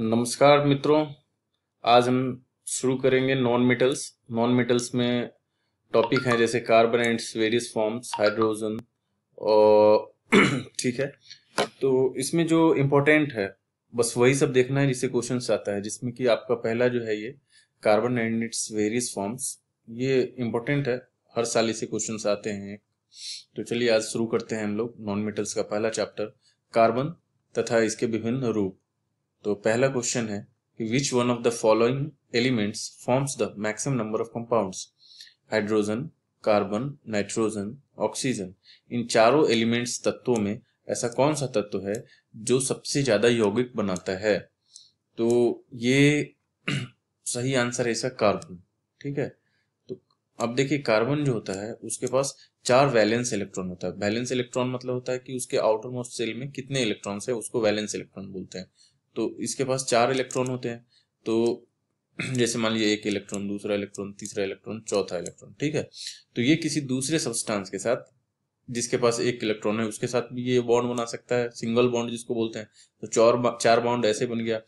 नमस्कार मित्रों आज हम शुरू करेंगे नॉन मेटल्स नॉन मेटल्स में टॉपिक हैं जैसे carbon and various forms hydrogen और ठीक है तो इसमें जो इम्पोर्टेंट है बस वही सब देखना है जिससे क्वेश्चन आता है जिसमें कि आपका पहला जो है ये carbon and its various forms ये इम्पोर्टेंट है हर साल इसे क्वेश्चन आते हैं तो चलिए आज शुरू करते हैं हम लोग नॉन मेटल्स का पहला चैप्टर कार्बन तथा इसके विभिन्न रूप तो पहला क्वेश्चन है which one of the following elements forms the maximum number of compounds hydrogen carbon nitrogen oxygen इन चारों एलिमेंट्स तत्वों में ऐसा कौन सा तत्व है जो सबसे ज्यादा यौगिक बनाता है तो ये सही आंसर है इसका कार्बन ठीक है तो अब देखिए कार्बन जो होता है उसके पास चार वैलेंस इलेक्ट्रॉन होता है वैलेंस इलेक्ट्रॉन मतलब होता है कि उसके आउटर मोस्ट सेल में कितने इलेक्ट्रॉन्स है उसको वैलेंस इलेक्ट्रॉन बोलते हैं तो इसके पास चार इलेक्ट्रॉन होते हैं तो जैसे मान लीजिए एक इलेक्ट्रॉन दूसरा इलेक्ट्रॉन तीसरा इलेक्ट्रॉन चौथा इलेक्ट्रॉन ठीक है तो ये किसी दूसरे सब्सटेंस के साथ जिसके पास एक इलेक्ट्रॉन है उसके साथ भी ये बॉन्ड बना सकता है सिंगल बॉन्ड जिसको बोलते हैं तो चार चार बॉन्ड ऐसे बन गया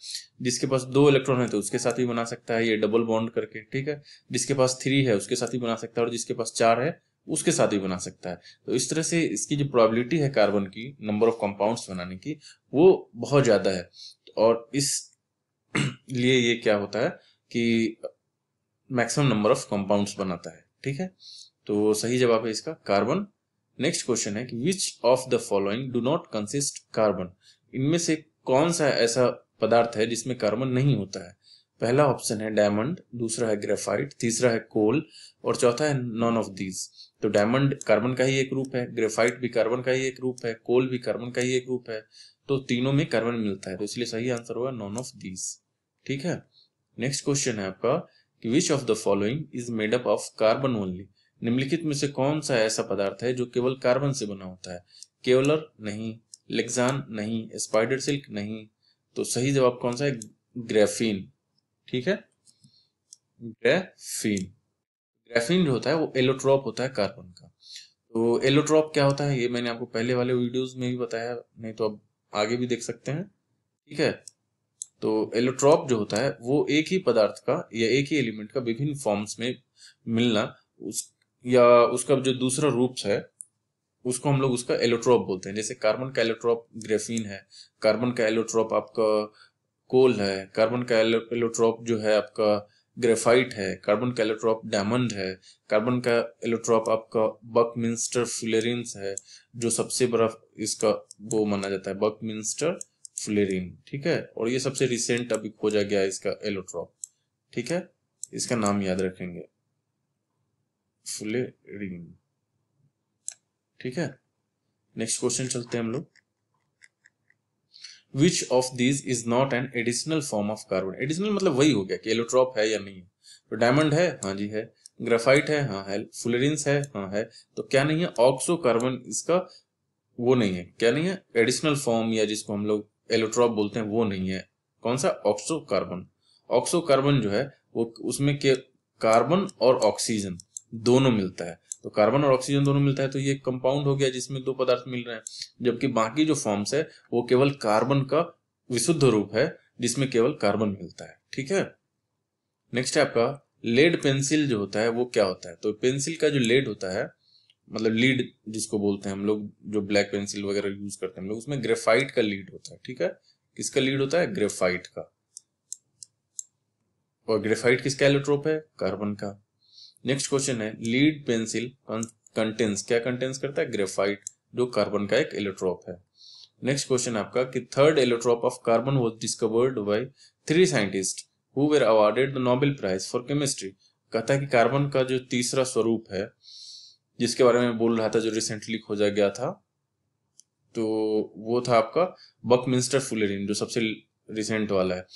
जिसके पास दो इलेक्ट्रॉन है तो उसके साथ भी बना सकता है ये डबल बॉन्ड करके ठीक है जिसके पास थ्री है उसके साथ ही बना सकता है और जिसके पास चार है उसके साथ ही बना सकता है तो इस तरह से इसकी जो प्रोबेबिलिटी है कार्बन की नंबर ऑफ कंपाउंड्स बनाने की वो बहुत ज़्यादा है और इस लिए ये क्या होता है कि मैक्सिमम नंबर ऑफ कंपाउंड्स बनाता है ठीक है तो सही जवाब है इसका कार्बन नेक्स्ट क्वेश्चन है कि which of the following do not consist carbon इनमें से कौन सा ऐसा पदार्थ है जिसमें कार्बन नहीं होता है पहला ऑप्शन है डायमंड दूसरा है ग्रेफाइट तीसरा है कोल और चौथा है नॉन ऑफ दीज तो डायमंड कार्बन का ही एक रूप है ग्रेफाइट भी कार्बन का ही एक रूप है कोल भी कार्बन का ही एक रूप है तो तीनों में कार्बन मिलता है तो इसलिए सही आंसर होगा नॉन ऑफ दीज ठीक है नेक्स्ट क्वेश्चन है आपका कि which of the following is made up of carbon only निम्नलिखित में से कौन सा ऐसा पदार्थ है जो केवल कार्बन से बना होता है केवलर नहीं लेग्जान नहीं स्पाइडर सिल्क नहीं तो सही जवाब कौन सा है ग्रेफीन ठीक है ग्रेफीन ग्रेफीन जो होता है वो एलोट्रॉप होता है कार्बन का तो एलोट्रॉप क्या होता है ये मैंने आपको पहले वाले वीडियोस में भी बताया नहीं तो अब आगे भी देख सकते हैं ठीक है तो एलोट्रॉप जो होता है वो एक ही पदार्थ का या एक ही एलिमेंट का विभिन्न फॉर्म्स में मिलना उस या उसका जो दूसरा रूप है उसको हम लोग उसका एलोट्रॉप बोलते हैं जैसे कार्बन का एलोट्रॉप ग्रेफीन है कार्बन का एलोट्रॉप आपका कोल है कार्बन का जो है आपका ग्रेफाइट है कार्बन का डायमंड है कार्बन का एलोट्रॉप आपका मिंस्टर फ्लेरिन्स है जो सबसे बड़ा इसका वो माना जाता है मिंस्टर फ्लेरिन ठीक है और ये सबसे रिसेंट अभी खोजा गया इसका एलोट्रॉप ठीक है इसका नाम याद रखेंगे फ्लेरिन ठीक है नेक्स्ट क्वेश्चन चलते हैं हम लोग which of these is not an additional form of carbon additional मतलब वही हो गया कि एलोट्रॉप है या नहीं तो डायमंड है हाँ जी है ग्रेफाइट है हाँ है फुलरिन्स है हाँ है तो क्या नहीं है ऑक्सो कार्बन इसका वो नहीं है क्या नहीं है एडिशनल फॉर्म या जिसको हम लोग एलोट्रॉप बोलते हैं वो नहीं है कौन सा ऑक्सो कार्बन ऑक्सो कार्बन जो है वो उसमें के कार्बन और ऑक्सीजन दोनों मिलता है तो कार्बन और ऑक्सीजन दोनों मिलता है तो ये कंपाउंड हो गया जिसमें दो पदार्थ मिल रहे हैं जबकि बाकी जो फॉर्म्स है वो केवल कार्बन का विशुद्ध रूप है जिसमें केवल कार्बन मिलता है ठीक है नेक्स्ट है आपका लेड पेंसिल जो होता है वो क्या होता है तो पेंसिल का जो लेड होता है मतलब लीड जिसको बोलते हैं हम लोग जो ब्लैक पेंसिल वगैरह यूज करते हैं हम लोग उसमें ग्रेफाइट का लीड होता है ठीक है किसका लीड होता है ग्रेफाइट का और ग्रेफाइट किसका एलोट्रोप है कार्बन का नेक्स्ट क्वेश्चन है लीड पेंसिल कंटेंस क्या कंटेंस करता है ग्रेफाइट जो कार्बन का एक इलेक्ट्रॉप है नेक्स्ट क्वेश्चन आपका कि third allotrope of carbon was discovered by three scientist who were awarded the Nobel prize for chemistry कहता है कि कार्बन का जो तीसरा स्वरूप है जिसके बारे में बोल रहा था जो रिसेंटली खोजा गया था तो वो था आपका बकमिंस्टर फुलेरिन जो सबसे रिसेंट वाला है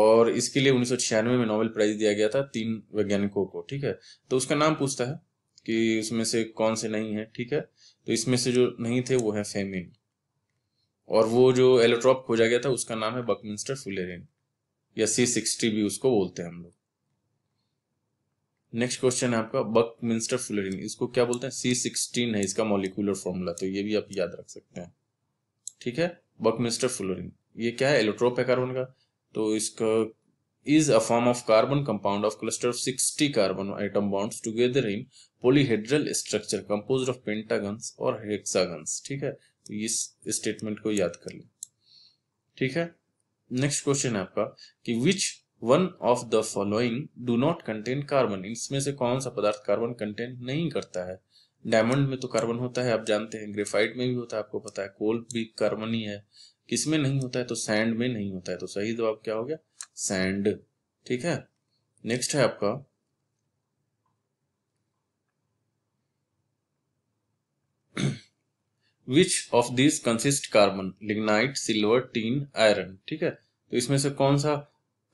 और इसके लिए उन्नीस में नोबेल प्राइज दिया गया था तीन वैज्ञानिकों को ठीक है तो उसका नाम पूछता है कि उसमें से कौन से नहीं है ठीक है तो इसमें से जो नहीं थे वो है फेमिन और वो जो एलोट्रॉप खोजा गया था उसका नाम है बकमिंस्टर फुलेरिन या सी सिक्सटी भी उसको बोलते हैं हम लोग नेक्स्ट क्वेश्चन है आपका बकमिंस्टर फुलेरिन फुलरिन इसको क्या बोलते हैं सी सिक्सटीन है इसका मॉलिकुलर फॉर्मूला तो ये भी आप याद रख सकते हैं ठीक है बकमिंस्टर फुलरिन ये क्या है एलोट्रोप है कार्बन का तो इसका is a form of carbon compound of cluster of 60 carbon atom bonds together in polyhedral structure composed of pentagons or ठीक है तो इस स्टेटमेंट को याद कर लें ठीक है नेक्स्ट क्वेश्चन है आपका कि which one of the following do not contain carbon इसमें से कौन सा पदार्थ कार्बन कंटेन नहीं करता है डायमंड में तो कार्बन होता है आप जानते हैं ग्रेफाइट में भी होता है आपको पता है कोल भी कार्बन ही है किसमें नहीं होता है तो सैंड में नहीं होता है तो सही जवाब क्या हो गया सैंड ठीक है नेक्स्ट है आपका which of this consist carbon lignite silver tin iron ठीक है तो इसमें से कौन सा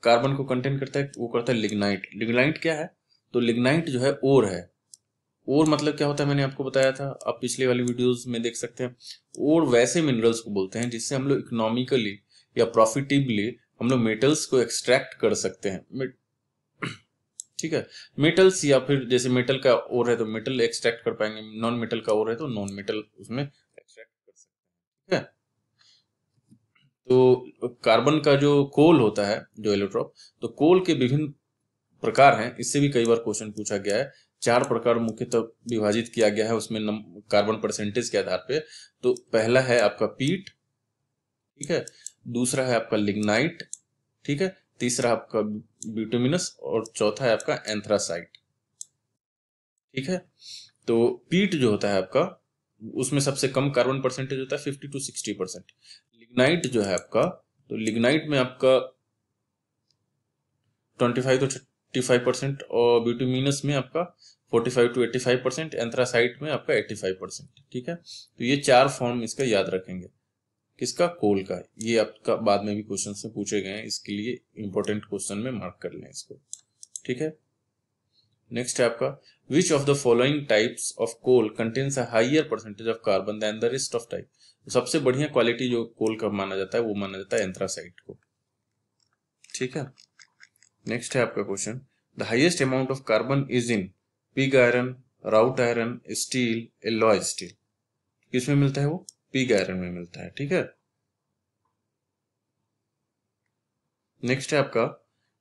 कार्बन को कंटेन करता है वो करता है लिग्नाइट लिग्नाइट क्या है तो लिग्नाइट जो है ओर है और मतलब क्या होता है मैंने आपको बताया था आप पिछले वाली वीडियोस में देख सकते हैं और वैसे मिनरल्स को बोलते हैं जिससे हम लोग इकोनॉमिकली या प्रॉफिटेबली हम लोग मेटल्स को एक्सट्रैक्ट कर सकते हैं ठीक है मेटल्स या फिर जैसे मेटल का और है तो मेटल एक्सट्रैक्ट कर पाएंगे नॉन मेटल का और है तो नॉन मेटल उसमें एक्सट्रैक्ट कर सकते हैं ठीक है तो कार्बन का जो कोल होता है जो इलेक्ट्रॉप तो कोल के विभिन्न प्रकार हैं इससे भी कई बार क्वेश्चन पूछा गया है चार प्रकार मुख्यतः तो विभाजित किया गया है उसमें कार्बन परसेंटेज के आधार पे तो पहला है आपका पीट ठीक है दूसरा है आपका लिग्नाइट ठीक है तीसरा आपका ब्यूटोमिनस और चौथा है आपका एंथ्रासाइट ठीक है तो पीट जो होता है आपका उसमें सबसे कम कार्बन परसेंटेज होता है fifty to sixty percent lignite जो है आपका तो लिग्नाइट में आपका ट्वेंटी फाइव तो फाइव परसेंट और बिटुमिनस में आपका forty five to eighty five percent anthracite में आपका एट्टी फाइव परसेंट ठीक है तो ये चार फॉर्म इसका याद रखेंगे किसका कोल का ये आपका बाद में भी क्वेश्चन में पूछे गए हैं इसके लिए इंपॉर्टेंट क्वेश्चन में मार्क कर लें इसको ठीक है नेक्स्ट है आपका which of the following types of coal contains a higher percentage of carbon than the rest of type सबसे बढ़िया क्वालिटी जो कोल का माना जाता है वो माना जाता है एंथ्रासाइट को ठीक है नेक्स्ट है आपका question the highest amount of carbon is in pig iron wrought iron steel alloy steel किसमें मिलता है वो पिग आयरन में मिलता है ठीक है नेक्स्ट है आपका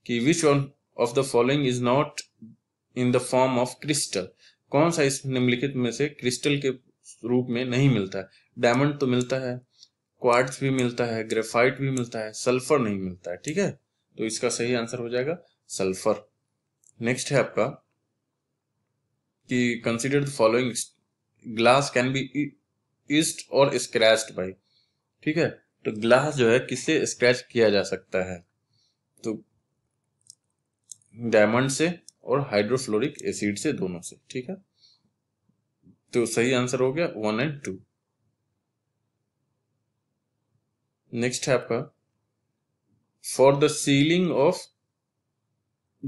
कि which one of the following is not in the form of crystal कौन सा इस निम्नलिखित में से क्रिस्टल के रूप में नहीं मिलता है डायमंड तो मिलता है क्वार्ट्स भी मिलता है ग्रेफाइट भी मिलता है सल्फर नहीं मिलता है ठीक है तो इसका सही आंसर हो जाएगा सल्फर नेक्स्ट है आपका कि consider the following glass can be etched और स्क्रैच्ड बाई ठीक है तो ग्लास जो है किससे स्क्रैच किया जा सकता है तो डायमंड से और हाइड्रोफ्लोरिक एसिड से दोनों से ठीक है तो सही आंसर हो गया वन एंड टू नेक्स्ट है आपका For the sealing of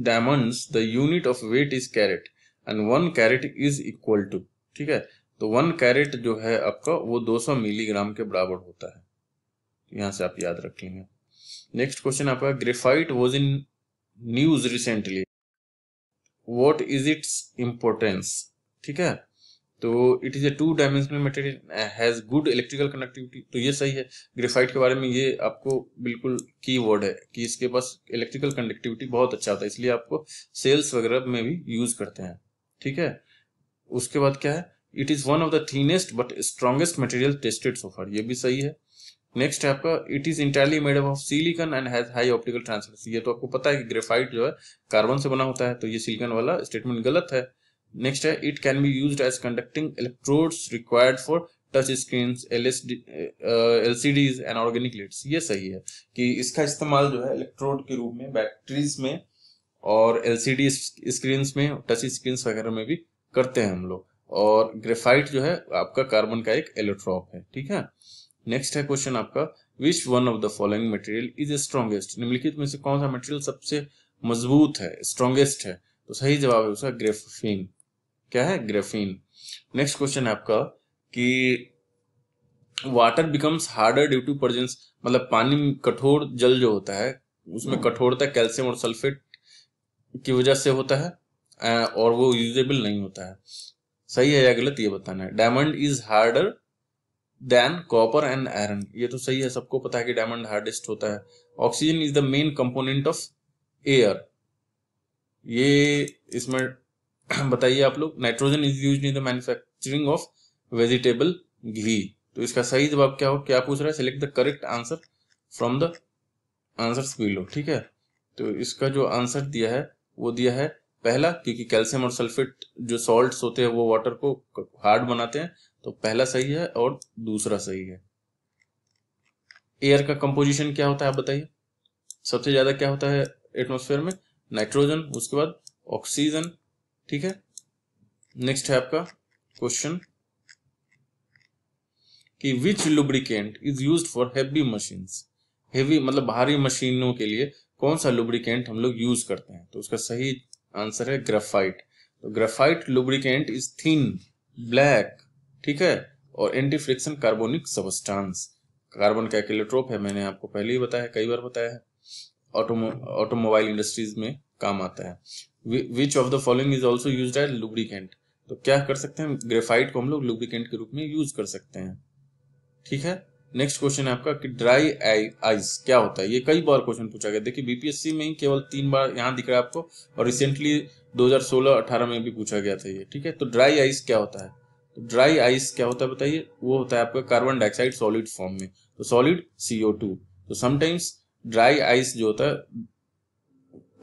diamonds, the unit of weight is carat and one carat is equal to ठीक है तो वन कैरेट जो है आपका वो 200 मिलीग्राम के बराबर होता है यहां से आप याद रख लेंगे नेक्स्ट क्वेश्चन आपका graphite was in news recently what is its importance ठीक है तो it is a two dimensional material has good electrical connectivity तो ये सही है ग्रेफाइट के बारे में ये आपको बिल्कुल की वर्ड है कि इसके पास इलेक्ट्रिकल कंडक्टिविटी बहुत अच्छा होता है इसलिए आपको सेल्स वगैरह में भी यूज़ करते हैं ठीक है उसके बाद क्या है it is one of the thinnest but strongest material tested so far ये भी सही है नेक्स्ट है आपका it is entirely made up of silicon and has high optical transfer ये तो आपको पता है कि ग्रेफाइट जो है कार्बन से बना होता है तो ये सिलिकन वाला स्टेटमेंट गलत है नेक्स्ट है it can be use as conducting electrodes required for touch screen L S and organic LEDs ये सही है कि इसका इस्तेमाल जो है इलेक्ट्रोड के रूप में बैटरीज में और एल सी डी स्क्रीन में टच स्क्रीन वगैरह में भी करते हैं हम लोग और ग्रेफाइट जो है आपका कार्बन का एक इलेक्ट्रॉप है ठीक है नेक्स्ट है क्वेश्चन आपका which one of the following material is strongest निम्नलिखित में से कौन सा मटेरियल सबसे मजबूत है स्ट्रॉन्गेस्ट है तो सही जवाब है उसका ग्रेफिंग क्या है ग्रेफीन नेक्स्ट क्वेश्चन है आपका कि water becomes harder due to presence मतलब पानी में कठोर जल जो होता है उसमें हाँ। कठोरता कैल्शियम और सल्फेट की वजह से होता है और वो यूजेबल नहीं होता है सही है या गलत ये बताना है diamond is harder than copper and iron ये तो सही है सबको पता है कि डायमंड हार्डेस्ट होता है oxygen is the main component of air ये इसमें बताइए आप लोग nitrogen is use in the manufacturing of vegetable ghee तो इसका सही जवाब क्या हो क्या पूछ रहा है select the correct answer from the answer below ठीक है तो इसका जो आंसर दिया है वो दिया है पहला क्योंकि कैल्शियम और सल्फेट जो सॉल्ट होते हैं वो वाटर को हार्ड बनाते हैं तो पहला सही है और दूसरा सही है एयर का कंपोजिशन क्या होता है आप बताइए सबसे ज्यादा क्या होता है एटमोस्फेयर में नाइट्रोजन उसके बाद ऑक्सीजन ठीक है नेक्स्ट है आपका क्वेश्चन कि which lubricant is use for heavy machine heavy मतलब भारी मशीनों के लिए कौन सा लुब्रिकेंट हम लोग यूज करते हैं तो उसका सही आंसर है ग्रेफाइट तो graphite lubricant is thin black ठीक है और anti friction carbonic substance carbon का कैलोट्रोप है मैंने आपको पहले ही बताया कई बार बताया है ऑटोमोबाइल इंडस्ट्रीज में काम आता है which of the following is also use as lubricant तो क्या कर सकते हैं ग्रेफाइट को हम लोग लुब्रिकेंट के रूप में यूज कर सकते हैं ठीक है नेक्स्ट क्वेश्चन है आपका कि ड्राई आइस क्या होता है ये कई बार क्वेश्चन पूछा गया देखिए बीपीएससी में ही केवल तीन बार यहाँ दिख रहा है आपको और रिसेंटली 2016-18 में भी पूछा गया था ये ठीक है तो ड्राई आइस क्या होता है तो ड्राई आइस क्या होता है बताइए वो होता है आपका कार्बन डाइऑक्साइड सॉलिड फॉर्म में तो सॉलिड सीओ टू तो समटाइम्स ड्राई आइस जो होता है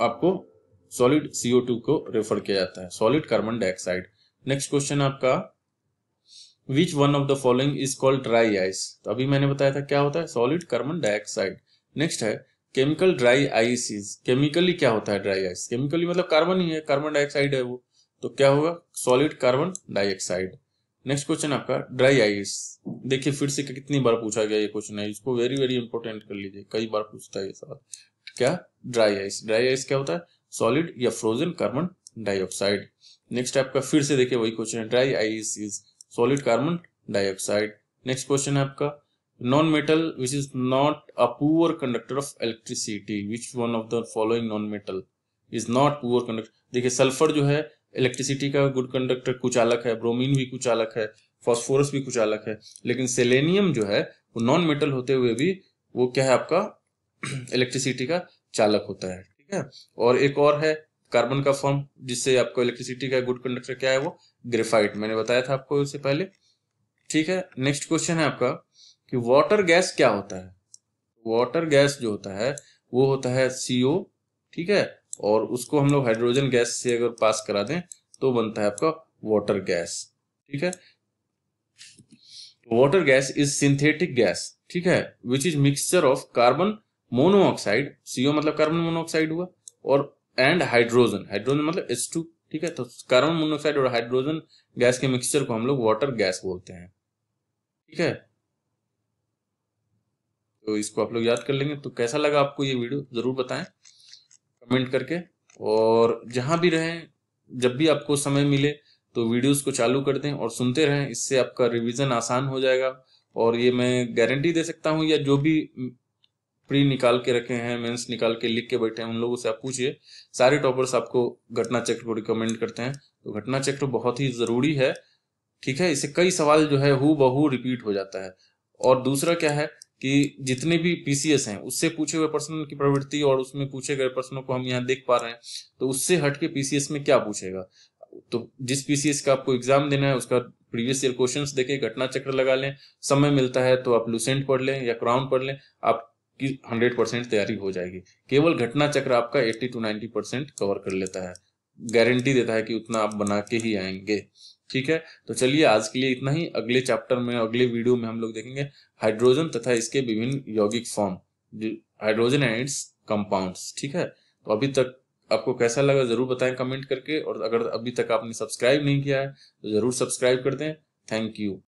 आपको सॉलिड सीओ टू को रेफर किया जाता है solid carbon dioxide next question आपका which one of the following is called dry ice तो अभी मैंने बताया था क्या होता है सॉलिड कार्बन डाइऑक्साइड नेक्स्ट है chemical dry ice is chemically क्या होता है ड्राई आइस केमिकली मतलब कार्बन ही है कार्बन डाइऑक्साइड है वो तो क्या होगा solid carbon dioxide next question आपका ड्राई आइस देखिए फिर से कितनी बार पूछा गया ये क्वेश्चन है इसको वेरी वेरी इंपॉर्टेंट कर लीजिए कई बार पूछता है ये सवाल क्या ड्राई आइस ड्राई आइस क्या होता है सॉलिड या फ्रोजन कार्बन डाइऑक्साइड नेक्स्ट आपका फिर से देखिए वही क्वेश्चन है dry ice is solid carbon dioxide next question है आपका non metal which is not a poor conductor of electricity which one of the following non metal is not poor conductor देखिए सल्फर जो है इलेक्ट्रिसिटी का good conductor कुछ अलग है bromine भी कुछ अलग है फॉस्फोरस भी कुछ अलग है लेकिन सेलेनियम जो है वो नॉन मेटल होते हुए भी वो क्या है आपका इलेक्ट्रिसिटी का चालक होता है ठीक है और एक और है कार्बन का फॉर्म जिससे आपको इलेक्ट्रिसिटी का गुड कंडक्टर क्या है वो ग्रेफाइट मैंने बताया था आपको इससे पहले ठीक है नेक्स्ट क्वेश्चन है आपका कि वाटर गैस क्या होता है वाटर गैस जो होता है वो होता है सीओ ठीक है और उसको हम लोग हाइड्रोजन गैस से अगर पास करा दें तो बनता है आपका वाटर गैस ठीक है water gas is synthetic gas ठीक है which is mixture of carbon monoxide CO मतलब कार्बन मोनोऑक्साइड हुआ और एंड हाइड्रोजन हाइड्रोजन मतलब एस टू ठीक है तो कार्बन मोनोऑक्साइड और हाइड्रोजन गैस के मिक्सचर को हम लोग वाटर गैस बोलते हैं ठीक है तो इसको आप लोग याद कर लेंगे तो कैसा लगा आपको ये वीडियो जरूर बताएं कमेंट करके और जहां भी रहें जब भी आपको समय मिले तो वीडियोस को चालू कर दें और सुनते रहें इससे आपका रिवीजन आसान हो जाएगा और ये मैं गारंटी दे सकता हूँ या जो भी प्री निकाल के रखे हैं मेंस निकाल के लिख के बैठे हैं उन लोगों से आप पूछिए सारे टॉपर्स आपको घटना चक्र को रिकमेंड करते हैं तो घटना चक्र बहुत ही जरूरी है ठीक है इसे कई सवाल जो है हु बहु रिपीट हो जाता है और दूसरा क्या है कि जितने भी पीसीएस हैं उससे पूछे हुए प्रश्नों की प्रवृत्ति और उसमें पूछे गए प्रश्नों को हम यहाँ देख पा रहे हैं तो उससे हट के पीसीएस में क्या पूछेगा तो जिस पीसीएस का आपको एग्जाम देना है उसका प्रीवियस ईयर क्वेश्चंस देखें घटना चक्र लगा लें समय मिलता है तो आप लुसेंट पढ़ लें या क्राउन पढ़ लें आप की हंड्रेड परसेंट तैयारी हो जाएगी केवल घटना चक्र आपका eighty to ninety percent cover कर लेता है गारंटी देता है कि उतना आप बना के ही आएंगे ठीक है तो चलिए आज के लिए इतना ही अगले चैप्टर में अगले वीडियो में हम लोग देखेंगे हाइड्रोजन तथा इसके विभिन्न यौगिक form hydrogen and compound compounds ठीक है तो अभी तक आपको कैसा लगा जरूर बताएं कमेंट करके और अगर अभी तक आपने सब्सक्राइब नहीं किया है तो जरूर सब्सक्राइब कर दें थैंक यू